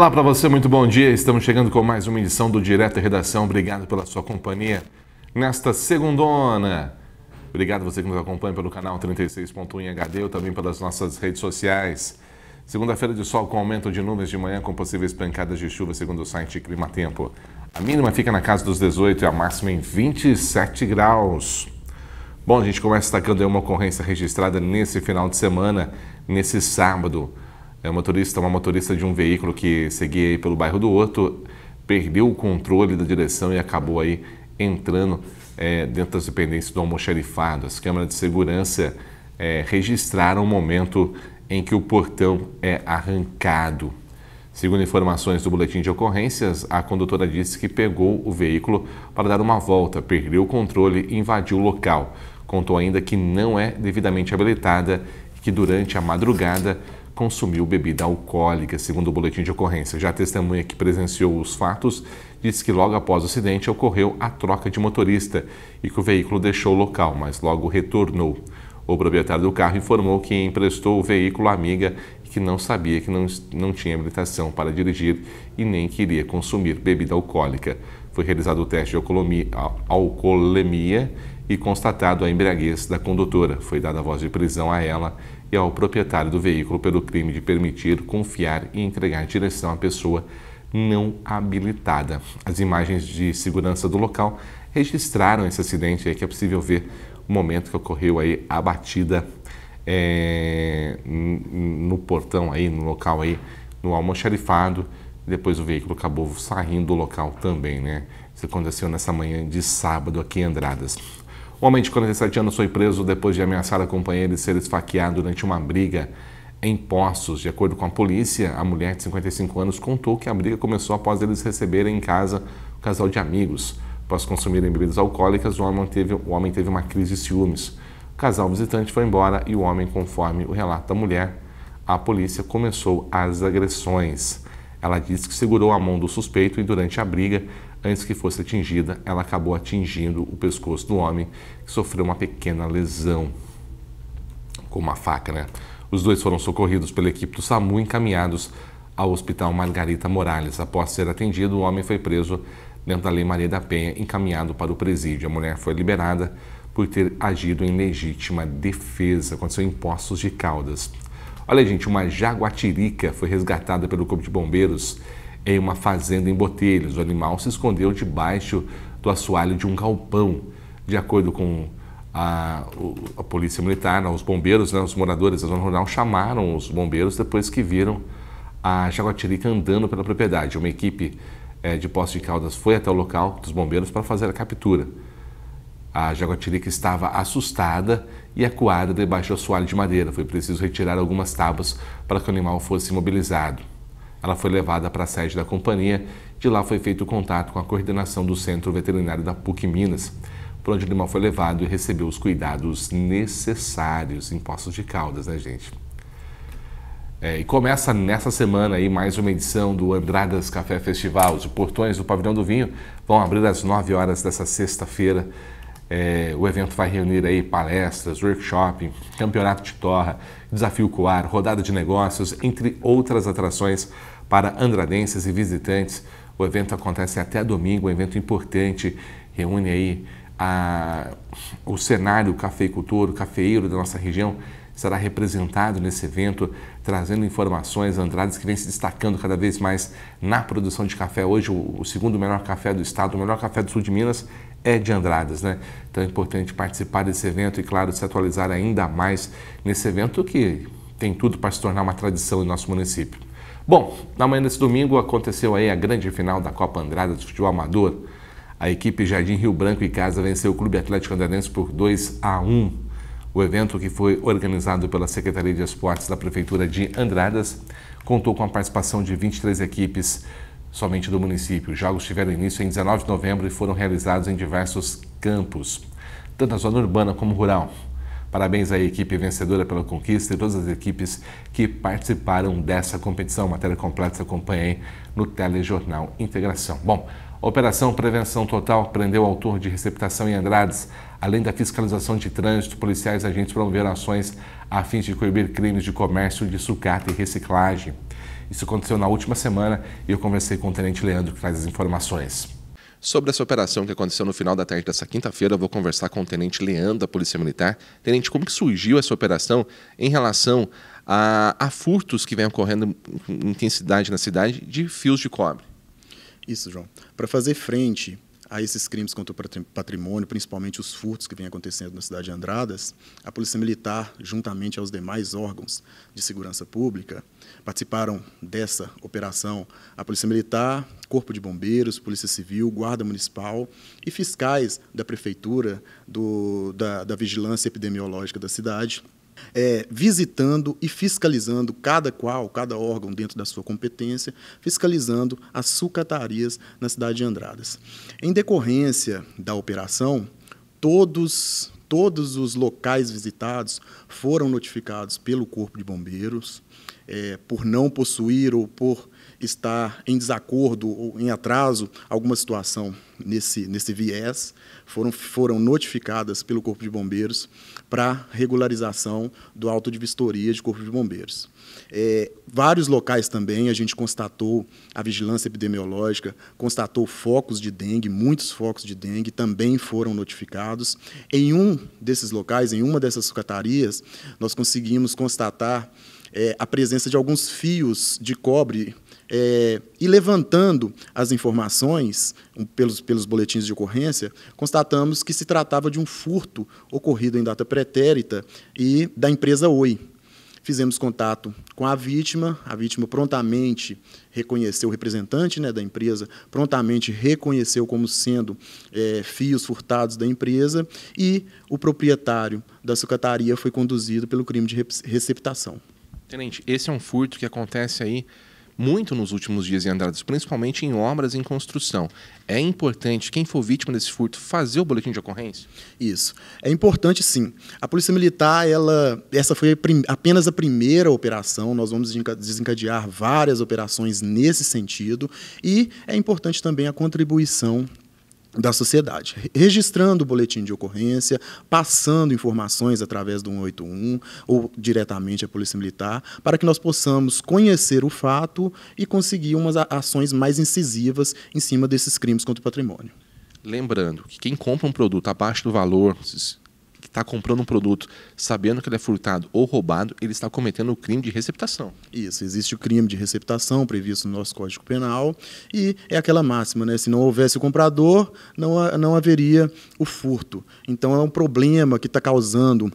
Olá para você, muito bom dia. Estamos chegando com mais uma edição do Direto e Redação. Obrigado pela sua companhia nesta segundona. Obrigado você que nos acompanha pelo canal 36.1 HD ou também pelas nossas redes sociais. Segunda-feira de sol com aumento de nuvens de manhã com possíveis pancadas de chuva, segundo o site Clima Tempo. A mínima fica na casa dos 18 e a máxima em 27 graus. Bom, a gente começa destacando uma ocorrência registrada nesse final de semana, nesse sábado. É um motorista, uma motorista de um veículo que seguia pelo bairro do Horto, perdeu o controle da direção e acabou aí entrando é, dentro das dependências do almoxarifado. As câmeras de segurança é, registraram o momento em que o portão é arrancado. Segundo informações do boletim de ocorrências, a condutora disse que pegou o veículo para dar uma volta, perdeu o controle e invadiu o local. Contou ainda que não é devidamente habilitada e que durante a madrugada consumiu bebida alcoólica, segundo o boletim de ocorrência. Já a testemunha que presenciou os fatos disse que logo após o acidente ocorreu a troca de motorista e que o veículo deixou o local, mas logo retornou. O proprietário do carro informou que emprestou o veículo à amiga e que não sabia que não, não tinha habilitação para dirigir e nem queria consumir bebida alcoólica. Foi realizado o teste de alcoolemia e constatado a embriaguez da condutora. Foi dada a voz de prisão a ela e ao proprietário do veículo pelo crime de permitir, confiar e entregar direção à pessoa não habilitada. As imagens de segurança do local registraram esse acidente aí é que é possível ver o momento que ocorreu aí a batida é, no portão aí, no local aí, no almoxarifado. Depois o veículo acabou saindo do local também, né? Isso aconteceu nessa manhã de sábado aqui em Andradas. Um homem de 47 anos foi preso depois de ameaçar a companheira e ser esfaqueado durante uma briga em Poços. De acordo com a polícia, a mulher de 55 anos contou que a briga começou após eles receberem em casa um casal de amigos. Após consumirem bebidas alcoólicas, o homem teve, o homem teve uma crise de ciúmes. O casal visitante foi embora e o homem, conforme o relato da mulher, a polícia começou as agressões. Ela disse que segurou a mão do suspeito e, durante a briga, Antes que fosse atingida, ela acabou atingindo o pescoço do homem, que sofreu uma pequena lesão com uma faca. Né? Os dois foram socorridos pela equipe do SAMU e encaminhados ao Hospital Margarita Morales. Após ser atendido, o homem foi preso dentro da Lei Maria da Penha, encaminhado para o presídio. A mulher foi liberada por ter agido em legítima defesa. Aconteceu em Poços de Caldas. Olha, gente, uma jaguatirica foi resgatada pelo Corpo de Bombeiros em uma fazenda em Botelhos. O animal se escondeu debaixo do assoalho de um galpão. De acordo com a, a polícia militar, né, os bombeiros, né, os moradores da zona rural chamaram os bombeiros depois que viram a jaguatirica andando pela propriedade. Uma equipe é, de posse de Caldas foi até o local dos bombeiros para fazer a captura. A jaguatirica estava assustada e acuada debaixo do assoalho de madeira. Foi preciso retirar algumas tábuas para que o animal fosse imobilizado. Ela foi levada para a sede da companhia, de lá foi feito contato com a coordenação do Centro Veterinário da PUC Minas, por onde o animal foi levado e recebeu os cuidados necessários em Poços de Caldas, né, gente? É, e começa nessa semana aí mais uma edição do Andradas Café Festival. Os portões do Pavilhão do Vinho vão abrir às 9 horas dessa sexta-feira é, o evento vai reunir aí palestras, workshop, campeonato de torra, desafio coar, rodada de negócios, entre outras atrações para andradenses e visitantes. O evento acontece até domingo, um evento importante, reúne aí a, o cenário cafeicultor, cafeiro da nossa região, será representado nesse evento, trazendo informações. Andrades que vem se destacando cada vez mais na produção de café. Hoje, o, o segundo melhor café do estado, o melhor café do sul de Minas, é de Andradas, né? Então é importante participar desse evento e, claro, se atualizar ainda mais nesse evento que tem tudo para se tornar uma tradição em nosso município. Bom, na manhã desse domingo aconteceu aí a grande final da Copa Andradas de Futebol Amador. A equipe Jardim Rio Branco em Casa venceu o Clube Atlético Andradense por 2 a 1. O evento, que foi organizado pela Secretaria de Esportes da Prefeitura de Andradas, contou com a participação de 23 equipes somente do município. Os jogos tiveram início em 19 de novembro e foram realizados em diversos campos, tanto na zona urbana como rural. Parabéns à equipe vencedora pela conquista e todas as equipes que participaram dessa competição. Matéria completa se acompanha aí no Telejornal Integração. Bom, a Operação Prevenção Total prendeu o autor de receptação em Andrades. Além da fiscalização de trânsito, policiais e agentes promoveram ações a fim de coibir crimes de comércio de sucata e reciclagem. Isso aconteceu na última semana e eu conversei com o Tenente Leandro, que traz as informações. Sobre essa operação que aconteceu no final da tarde dessa quinta-feira, eu vou conversar com o Tenente Leandro da Polícia Militar. Tenente, como que surgiu essa operação em relação a, a furtos que vem ocorrendo em intensidade na cidade de fios de cobre? Isso, João. Para fazer frente a esses crimes contra o patrimônio, principalmente os furtos que vêm acontecendo na cidade de Andradas, a Polícia Militar, juntamente aos demais órgãos de segurança pública, participaram dessa operação a Polícia Militar, Corpo de Bombeiros, Polícia Civil, Guarda Municipal e fiscais da Prefeitura, do, da, da Vigilância Epidemiológica da cidade, é, visitando e fiscalizando cada qual, cada órgão dentro da sua competência, fiscalizando as sucatarias na cidade de Andradas. Em decorrência da operação, todos todos os locais visitados foram notificados pelo Corpo de Bombeiros é, por não possuir ou por está em desacordo ou em atraso alguma situação nesse, nesse viés, foram, foram notificadas pelo Corpo de Bombeiros para regularização do auto de vistoria de Corpo de Bombeiros. É, vários locais também a gente constatou a vigilância epidemiológica, constatou focos de dengue, muitos focos de dengue também foram notificados. Em um desses locais, em uma dessas sucatarias, nós conseguimos constatar é, a presença de alguns fios de cobre é, e levantando as informações pelos, pelos boletins de ocorrência, constatamos que se tratava de um furto ocorrido em data pretérita e da empresa Oi. Fizemos contato com a vítima, a vítima prontamente reconheceu, o representante né, da empresa prontamente reconheceu como sendo é, fios furtados da empresa e o proprietário da sucataria foi conduzido pelo crime de receptação. Tenente, esse é um furto que acontece aí muito nos últimos dias em Andradas, principalmente em obras em construção. É importante quem for vítima desse furto fazer o boletim de ocorrência? Isso. É importante sim. A Polícia Militar, ela, essa foi a apenas a primeira operação, nós vamos desencadear várias operações nesse sentido e é importante também a contribuição da sociedade, registrando o boletim de ocorrência, passando informações através do 181 ou diretamente à Polícia Militar, para que nós possamos conhecer o fato e conseguir umas ações mais incisivas em cima desses crimes contra o patrimônio. Lembrando que quem compra um produto abaixo do valor, que está comprando um produto sabendo que ele é furtado ou roubado, ele está cometendo o crime de receptação. Isso, existe o crime de receptação previsto no nosso Código Penal e é aquela máxima, né? Se não houvesse o comprador, não, não haveria o furto. Então é um problema que está causando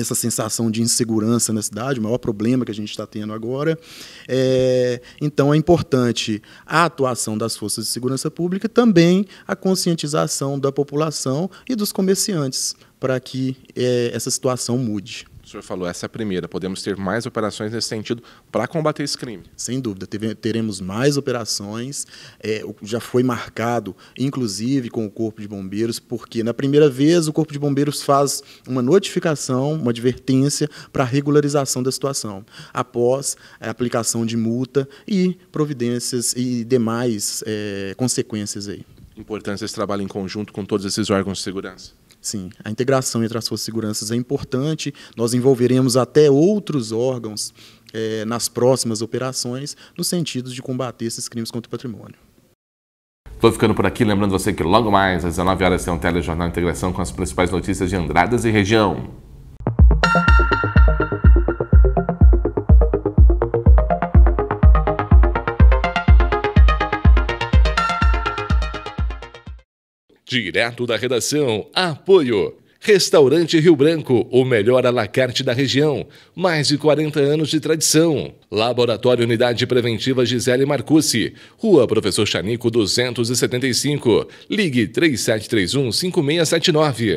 essa sensação de insegurança na cidade, o maior problema que a gente está tendo agora. É, então, é importante a atuação das forças de segurança pública, também a conscientização da população e dos comerciantes para que é, essa situação mude. O senhor falou, essa é a primeira. Podemos ter mais operações nesse sentido para combater esse crime. Sem dúvida, teremos mais operações. É, já foi marcado, inclusive, com o Corpo de Bombeiros, porque na primeira vez o Corpo de Bombeiros faz uma notificação, uma advertência para regularização da situação, após a aplicação de multa e providências e demais é, consequências aí. Importante esse trabalho em conjunto com todos esses órgãos de segurança. Sim, a integração entre as forças seguranças é importante. Nós envolveremos até outros órgãos é, nas próximas operações, no sentido de combater esses crimes contra o patrimônio. Estou ficando por aqui, lembrando você que logo mais às 19 horas tem um telejornal Integração com as principais notícias de Andradas e região. Direto da redação, apoio. Restaurante Rio Branco, o melhor alacarte da região. Mais de 40 anos de tradição. Laboratório Unidade Preventiva Gisele Marcucci. Rua Professor Chanico 275. Ligue 3731 5679.